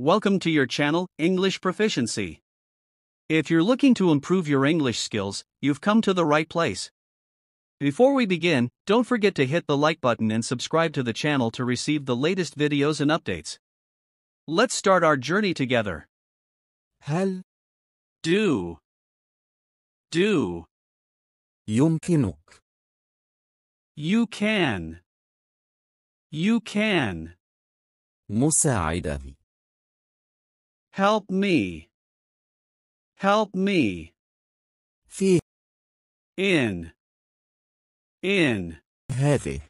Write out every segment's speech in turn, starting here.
Welcome to your channel, English Proficiency. If you're looking to improve your English skills, you've come to the right place. Before we begin, don't forget to hit the like button and subscribe to the channel to receive the latest videos and updates. Let's start our journey together. هل do do يمكنك you can you can مساعدتي Help me. Help me. في in in هذه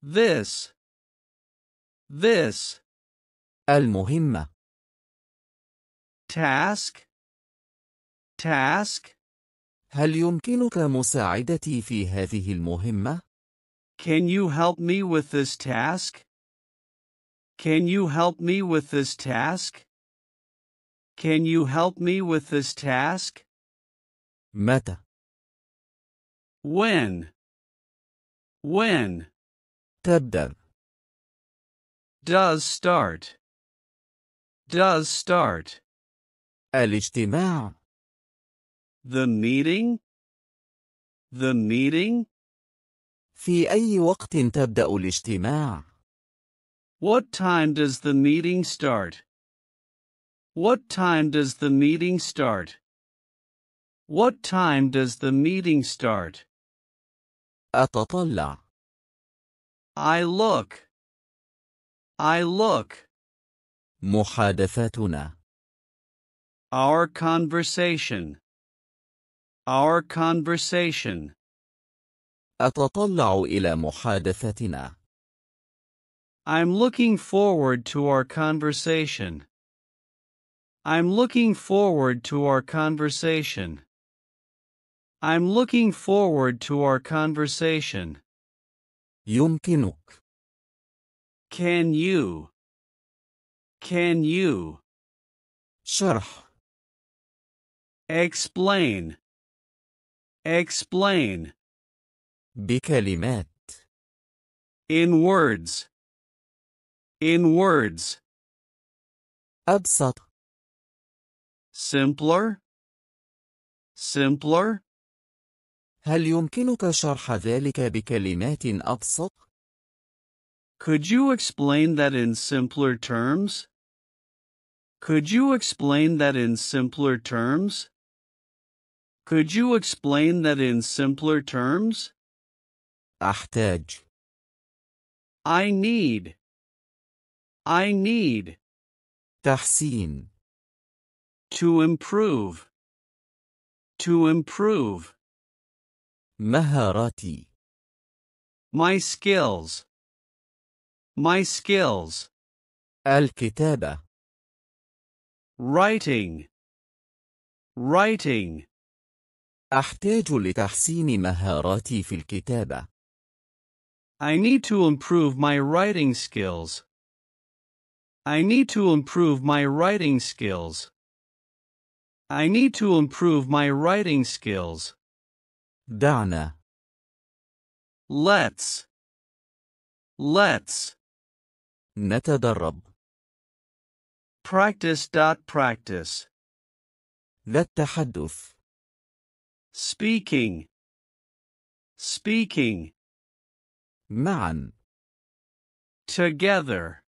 this this المهمة task task هل يمكنك مساعدتي في هذه المهمة؟ Can you help me with this task? Can you help me with this task? Can you help me with this task? متى When? When? تبدأ Does start. Does start. الاجتماع The meeting? The meeting? في أي وقت تبدأ الاجتماع؟ what time does the meeting start? What time does the meeting start? What time does the meeting start? أتطلع I look. I look. محادثاتنا Our conversation. Our conversation. أتطلع إلى محادثتنا. I'm looking forward to our conversation. I'm looking forward to our conversation. I'm looking forward to our conversation. يمكنك. Can you? Can you? شرح. Explain. Explain. بكلمات. In words. In words. أبسط. Simpler. Simpler. هل يمكنك شرح ذلك بكلمات أبسط؟ Could you explain that in simpler terms? Could you explain that in simpler terms? Could you explain that in simpler terms? أحتاج. I need. I need تحسين to improve to improve مهاراتي my skills my skills الكتابة writing writing أحتاج لتحسين مهاراتي في الكتابة I need to improve my writing skills. I need to improve my writing skills. I need to improve my writing skills. دعنا Let's Let's نتدرب practice dot practice للتحدث speaking speaking معا together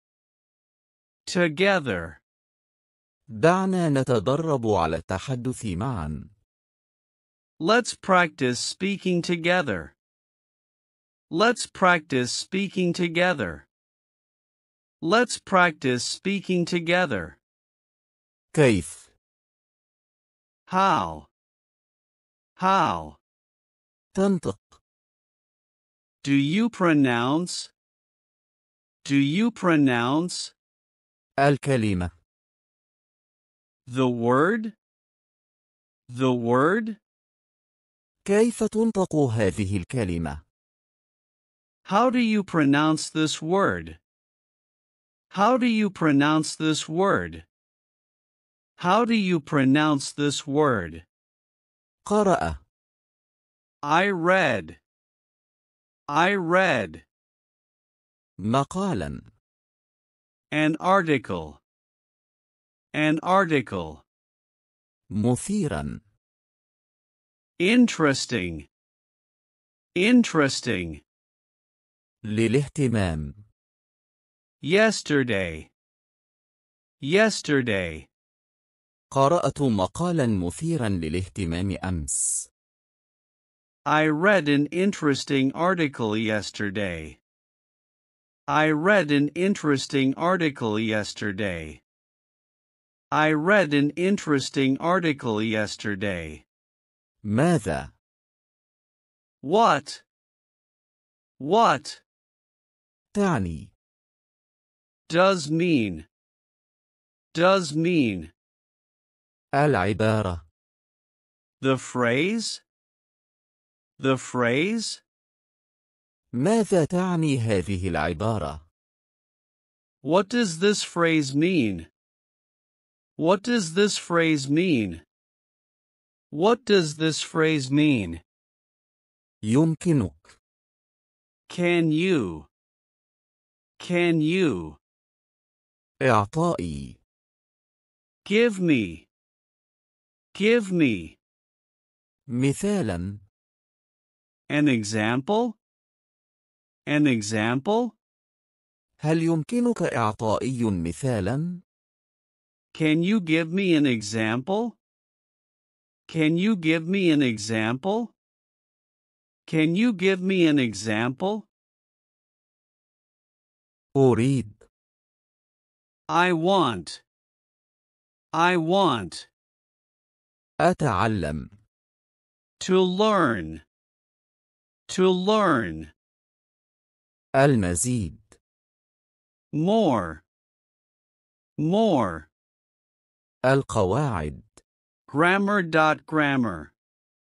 together. دعنا نتدرب على التحدث معا. Let's practice speaking together. Let's practice speaking together. Let's practice speaking together. كيف How How تنطق Do you pronounce Do you pronounce الكلمة The word The word كيف تنطق هذه الكلمة؟ How do you pronounce this word? How do you pronounce this word? How do you pronounce this word? قرأ I read I read مقالا an article. An article. مثيرا. Interesting. Interesting. للاهتمام. Yesterday. Yesterday. قرأت مقالا مثيرا للاهتمام أمس. I read an interesting article yesterday. I read an interesting article yesterday. I read an interesting article yesterday. ماذا؟ What? What? تعني Does mean. Does mean. العبارة The phrase? The phrase? ماذا تعني هذه العبارة؟ What does this phrase mean? What does this phrase mean? What does this phrase mean? يمكنك. Can you? Can you? اعطائي. Give me. Give me. مثالا. An example? An example? هل يمكنك إعطائي مثالا؟ Can you give me an example? Can you give me an example? Can you give me an example? أريد I want I want أتعلم To learn To learn المزيد more more القواعد grammar dot grammar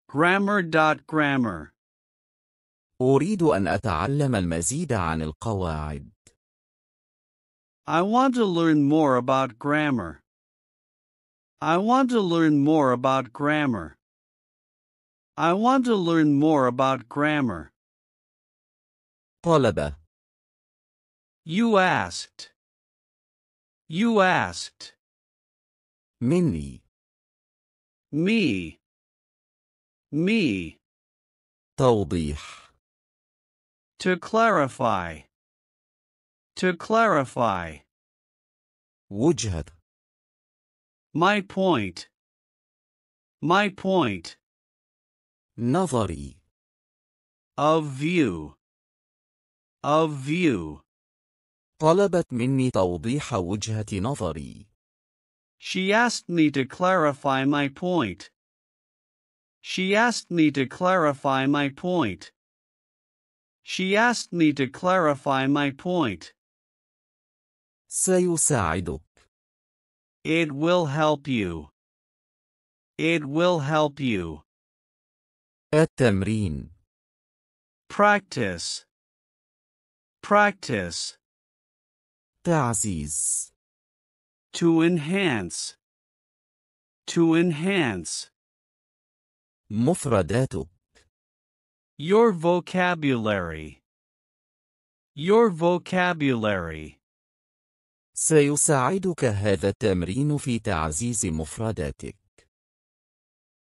grammar dot grammar أريد أن أتعلم المزيد عن القواعد I want to learn more about grammar. I want to learn more about grammar. I want to learn more about grammar. طلب You asked. You asked. مني. Me. Me. توضيح. To clarify. To clarify. وجهة. My point. My point. نظري. Of view of view. طلبت مني توضيح وجهة نظري. She asked me to clarify my point. She asked me to clarify my point. She asked me to clarify my point. سيساعدك. It will help you. It will help you. التمرين. Practice. Practice. Praxis. To enhance. To enhance. مفرداتك. Your vocabulary. Your vocabulary. سيساعدك هذا التمرين في تعزيز مفرداتك.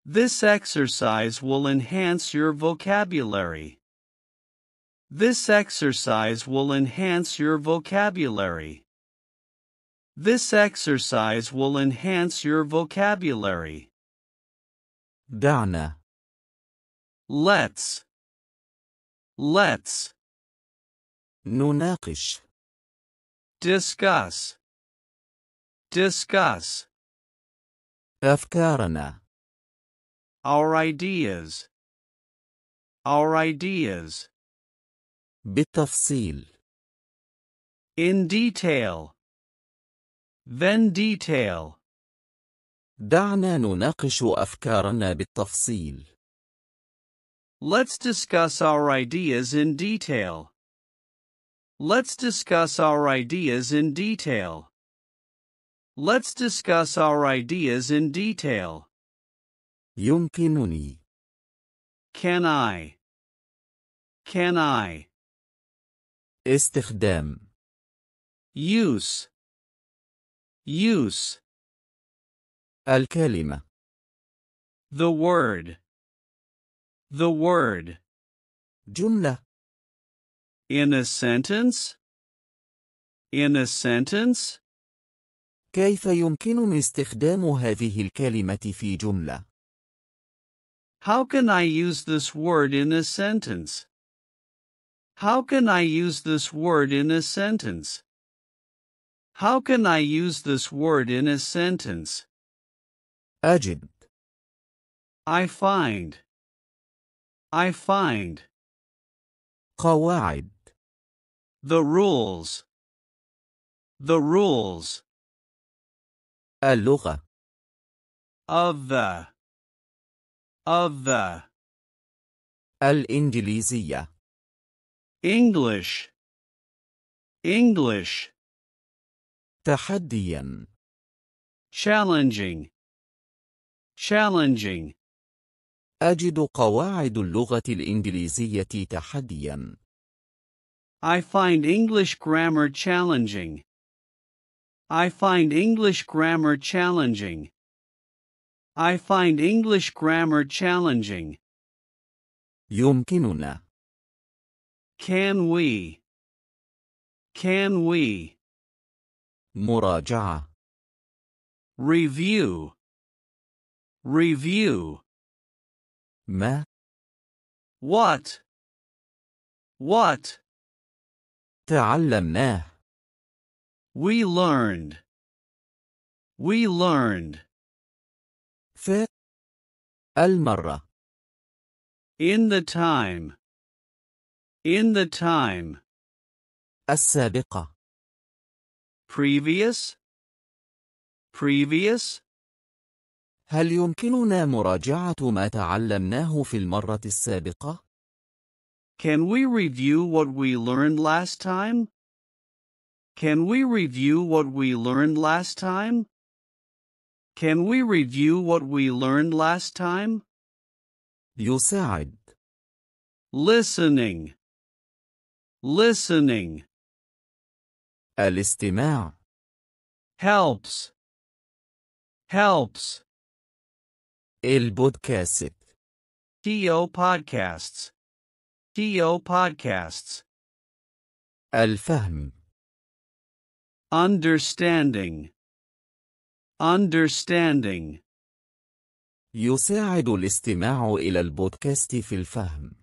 This exercise will enhance your vocabulary. This exercise will enhance your vocabulary. This exercise will enhance your vocabulary. دعنا Let's Let's نناقش Discuss Discuss أفكارنا Our ideas Our ideas بالتفصيل In detail Then detail دعنا نناقش أفكارنا بالتفصيل Let's discuss our ideas in detail. Let's discuss our ideas in detail. Let's discuss our ideas in detail. يمكنني. Can I? Can I? استخدام use use الكلمة the word the word جملة in a sentence in a sentence كيف يمكنني استخدام هذه الكلمة في جملة how can I use this word in a sentence how can I use this word in a sentence? How can I use this word in a sentence? أجد I find I find قواعد The rules The rules اللغة Of the Of the الإنجليزية English English تحديا challenging challenging أجد قواعد اللغة الإنجليزية تحديا I find English grammar challenging I find English grammar challenging I find English grammar challenging يمكننا can we? Can we? مراجعة Review Review ما What What تعلمناه We learned We learned في المرة In the time in the time. السابقة. Previous. Previous. هل يمكننا مراجعة ما تعلمناه في المرة السابقة؟ Can we review what we learned last time? Can we review what we learned last time? Can we review what we learned last time? يساعد. Listening listening الاستماع helps helps البودكاست TO podcasts TO podcasts الفهم understanding understanding يساعد الاستماع إلى البودكاست في الفهم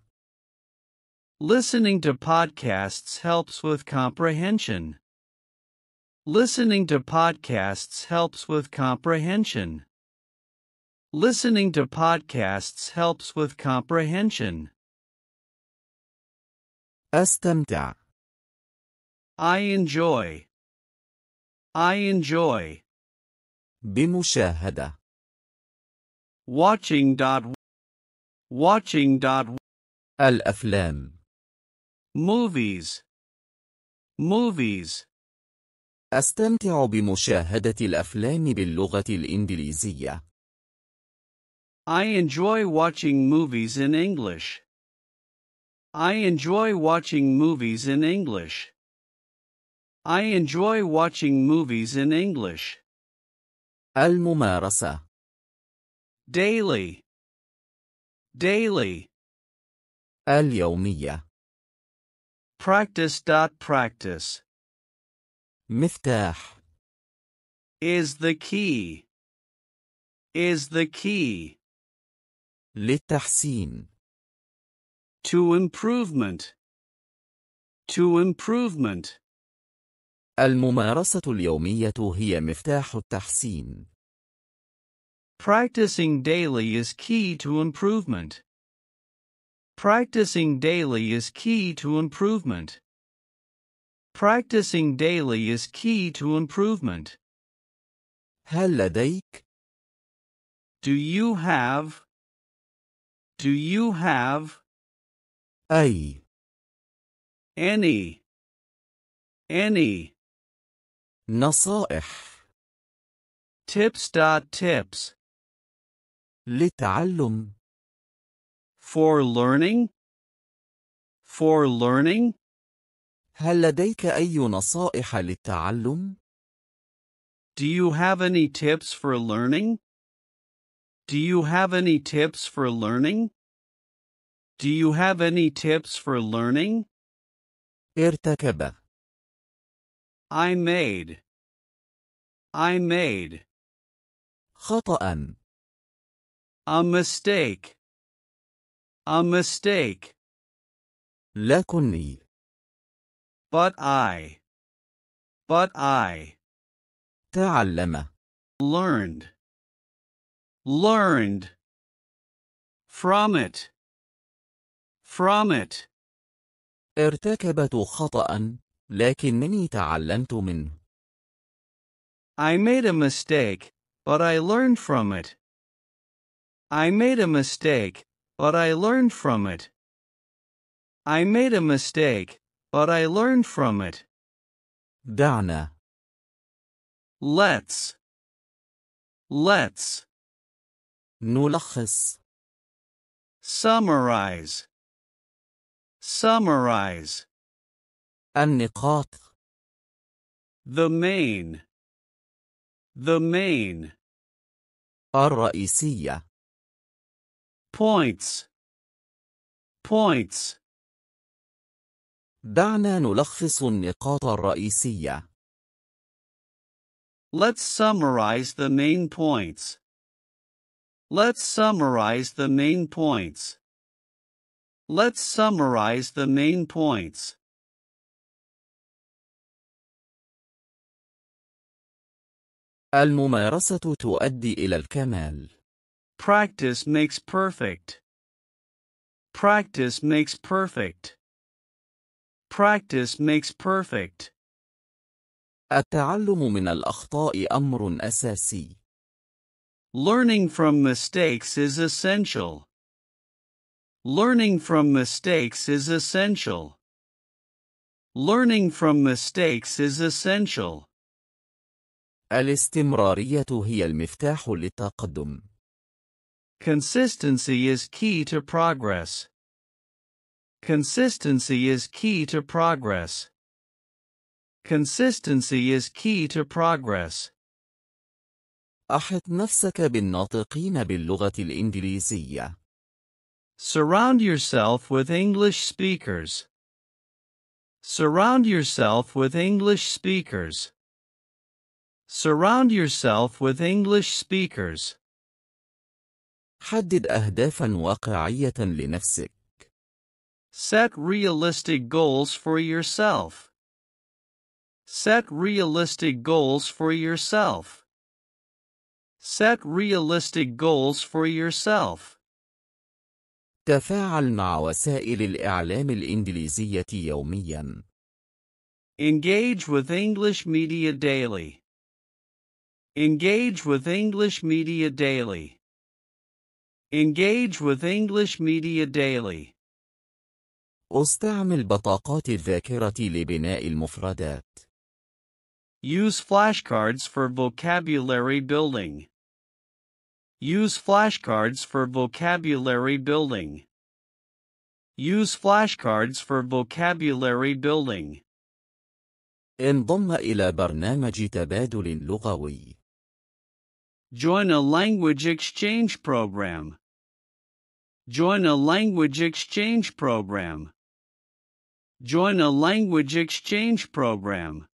Listening to podcasts helps with comprehension. Listening to podcasts helps with comprehension. Listening to podcasts helps with comprehension. أستمتع I enjoy I enjoy بمشاهدة watching dot watching dot الأفلام movies movies أستمتع بمشاهدة الأفلام باللغة الإنجليزية. I enjoy watching movies in English. I enjoy watching movies in English. I enjoy watching movies in English. الممارسة daily daily اليومية Practice. Practice. مفتاح is the key is the key للتحسين to improvement to improvement الممارسة اليومية هي مفتاح التحسين Practicing daily is key to improvement. Practicing daily is key to improvement. Practicing daily is key to improvement. هل لديك? Do you have? Do you have? أي any any نصائح tips. tips لتعلم for learning for learning هل لديك أي نصائح للتعلم؟ Do you have any tips for learning? Do you have any tips for learning? Do you have any tips for learning? ارتكب I made I made خطأ A mistake a mistake. لكني. But I. But I. تعلم. Learned. Learned. From it. From it. ارتكبت خطأ لكنني تعلمت منه. I made a mistake, but I learned from it. I made a mistake, but I learned from it. I made a mistake, but I learned from it. Dana, Let's Let's نلخص Summarize Summarize النقاط The main The main الرئيسية points points دعنا نلخص النقاط الرئيسية. Let's summarize the main points. Let's summarize the main points. Let's summarize the main points. الممارسة تؤدي إلى الكمال. Practice makes perfect. Practice makes perfect. Practice makes perfect. التعلم من الأخطاء أمر أساسي. Learning from mistakes is essential. Learning from mistakes is essential. Learning from mistakes is essential. الاستمرارية هي المفتاح للتقدم. Consistency is key to progress. Consistency is key to progress. Consistency is key to progress. أحط نفسك بالناطقين باللغة الإنجليزية. Surround yourself with English speakers. Surround yourself with English speakers. Surround yourself with English speakers. حدد أهدافا واقعية لنفسك. Set realistic goals for yourself. Set realistic goals for yourself. Set realistic goals for yourself. تفاعل مع وسائل الإعلام الإنجليزية يومياً. Engage with English media daily. Engage with English media daily. Engage with English Media Daily. استعمل بطاقات الذاكرة لبناء المفردات. Use flashcards for vocabulary building. Use flashcards for vocabulary building. Use flashcards for vocabulary building. انضم إلى برنامج تبادل لغوي. Join a language exchange program. Join a language exchange program. Join a language exchange program.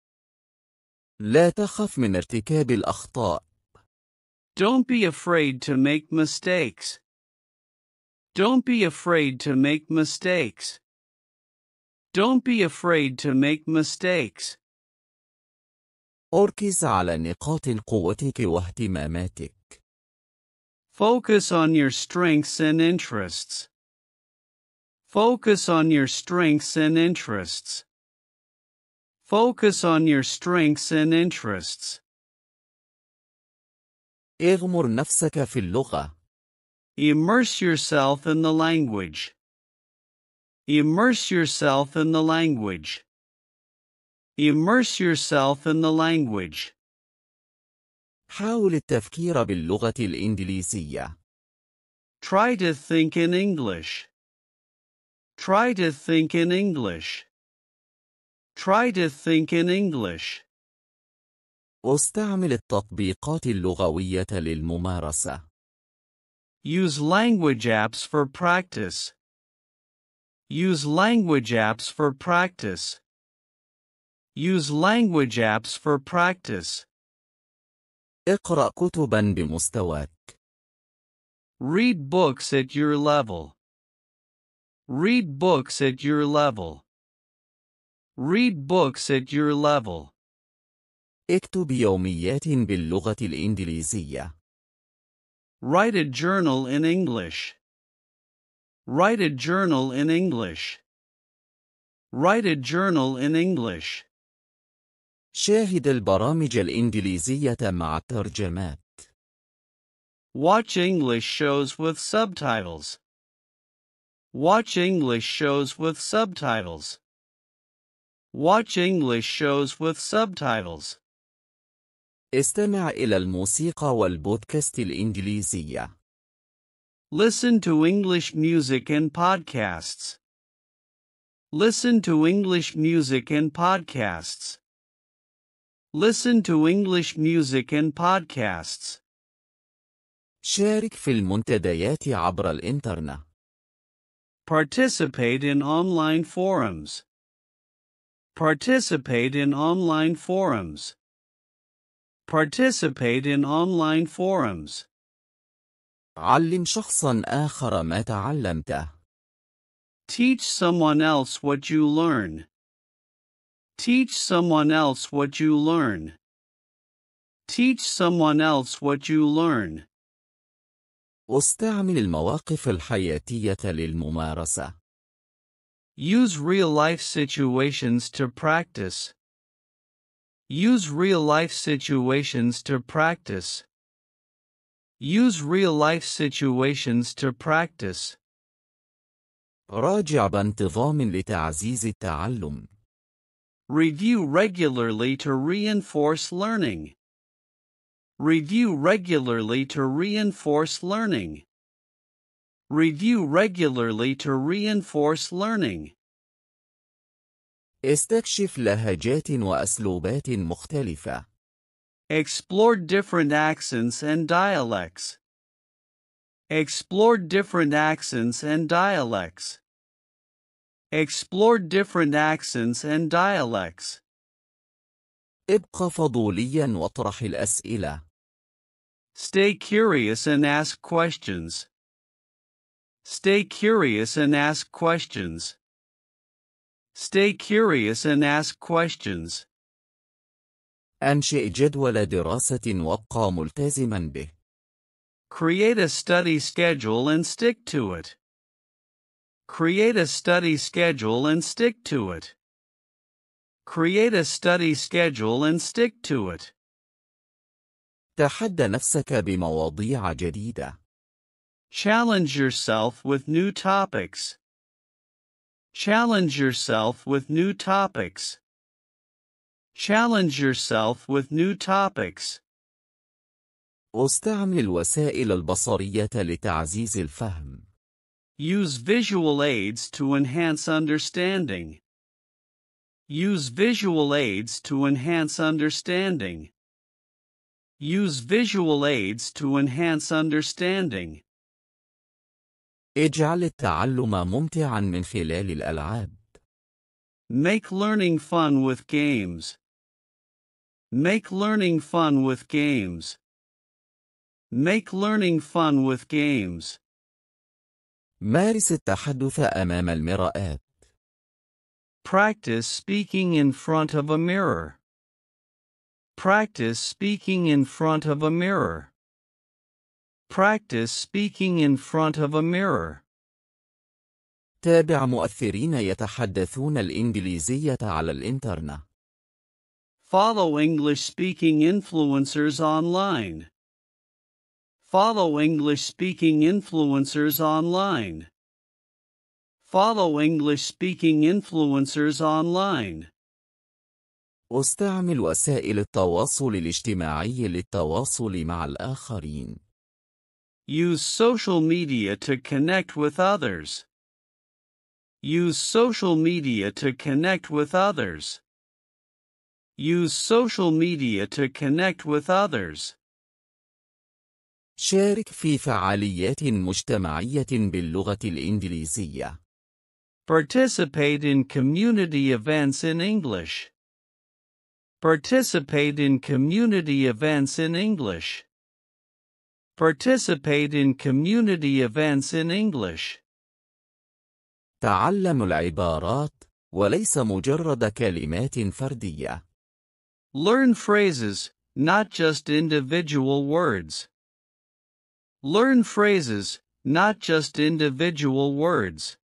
لا تخف من ارتكاب الأخطاء. Don't be afraid to make mistakes. Don't be afraid to make mistakes. Don't be afraid to make mistakes. أركز على نقاط قوتك واهتماماتك. Focus on your strengths and interests. Focus on your strengths and interests. Focus on your strengths and interests. اغمر نفسك في اللغة. Immerse yourself in the language. Immerse yourself in the language. Immerse yourself in the language. حاول التفكير باللغة الإنجليزية. Try to think in English. Try to think in English. Try to think in English. استعمل التطبيقات اللغوية للممارسة. Use language apps for practice. Use language apps for practice. Use language apps for practice. اقرأ كتبا بمستواك. Read books at your level. Read books at your level. Read books at your level. اكتب يوميات باللغة الإنجليزية. Write a journal in English. Write a journal in English. Write a journal in English. شاهد البرامج الإنجليزية مع الترجمات. Watch English shows with subtitles. Watch English shows with subtitles. Watch English shows with subtitles. استمع إلى الموسيقى والبودكاست الإنجليزية. Listen to English music and podcasts. Listen to English music and podcasts. Listen to English music and podcasts. شارك في المنتديات عبر الإنترنت. Participate in online forums. Participate in online forums. Participate in online forums. علم شخصا آخر ما تعلمته. Teach someone else what you learn. Teach someone else what you learn. Teach someone else what you learn. استعمل المواقف الحياتية للممارسة. Use real-life situations to practice. Use real-life situations to practice. Use real-life situations to practice. راجع بانتظام لتعزيز التعلم. Review regularly to reinforce learning. Review regularly to reinforce learning. Review regularly to reinforce learning. استكشف لهجات وأسلوبات مختلفة. Explore different accents and dialects. Explore different accents and dialects. Explore different accents and dialects. ابق فضوليا واطرح الأسئلة. Stay curious and ask questions. Stay curious and ask questions. Stay curious and ask questions. أنشئ جدول دراسة وابقى ملتزما به. Create a study schedule and stick to it. Create a study schedule and stick to it. Create a study schedule and stick to it. تحدى نفسك بمواضيع جديدة. Challenge yourself with new topics. Challenge yourself with new topics. Challenge yourself with new topics. استعمل الوسائل البصرية لتعزيز الفهم. Use visual aids to enhance understanding. Use visual aids to enhance understanding. Use visual aids to enhance understanding. اجعل التعلم ممتعا من خلال الألعاب. Make learning fun with games. Make learning fun with games. Make learning fun with games. مارس التحدث أمام المرآة. Practice speaking in front of a mirror. Practice speaking in front of a mirror. Practice speaking in front of a mirror. تابع مؤثرين يتحدثون الإنجليزية على الإنترنت. Follow English-speaking influencers online. Follow English-speaking influencers online. Follow English-speaking influencers online. استعمل وسائل التواصل الاجتماعي للتواصل مع الآخرين. Use social media to connect with others. Use social media to connect with others. Use social media to connect with others. شارك في فعاليات مجتمعية باللغة الإنجليزية. Participate in community events in English. Participate in community events in English. Participate in community events in English. تعلم العبارات وليس مجرد كلمات فردية. Learn phrases, not just individual words. Learn phrases, not just individual words.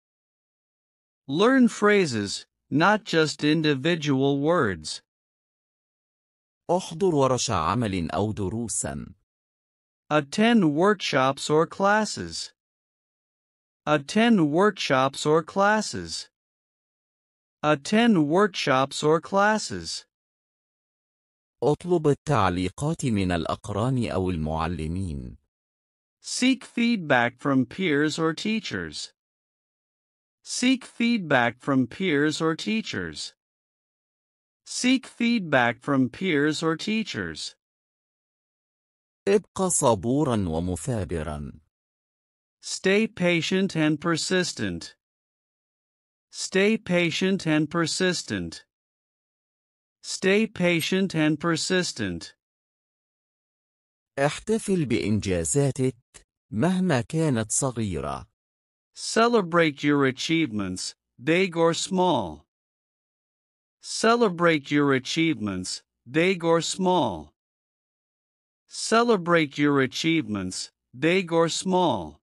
Learn phrases, not just individual words. احضر ورش عمل أو دروسا. Attend workshops or classes. Attend workshops or classes. Attend workshops or classes. اطلب التعليقات من الأقران أو المعلمين. Seek feedback from peers or teachers. Seek feedback from peers or teachers. Seek feedback from peers or teachers. ابق صبورا ومثابرا. Stay patient and persistent. Stay patient and persistent. Stay patient and persistent. احتفل بإنجازاتك مهما كانت صغيرة. Celebrate your achievements, big or small. Celebrate your achievements, big or small. Celebrate your achievements, big or small.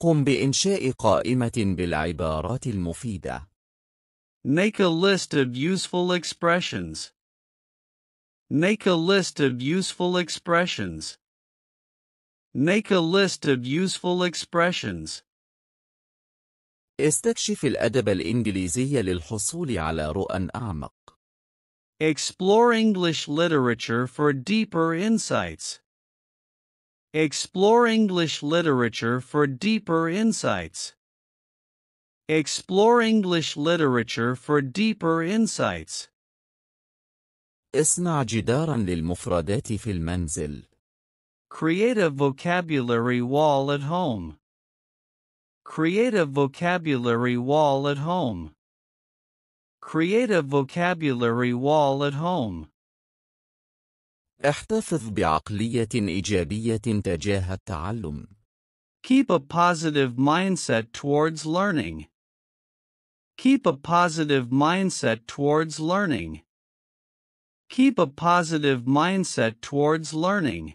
قم بإنشاء قائمة بالعبارات المفيدة. Make a list of useful expressions. Make a list of useful expressions. Make a list of useful expressions. استكشف الأدب الإنجليزي للحصول على رؤى أعمق. Explore English literature for deeper insights. Explore English literature for deeper insights. Explore English literature for deeper insights. اصنع جدارا للمفردات في المنزل. Create a vocabulary wall at home. Create a vocabulary wall at home. Create a vocabulary wall at home. احتفظ بعقلية إيجابية تجاه التعلم. Keep a positive mindset towards learning. Keep a positive mindset towards learning. Keep a positive mindset towards learning.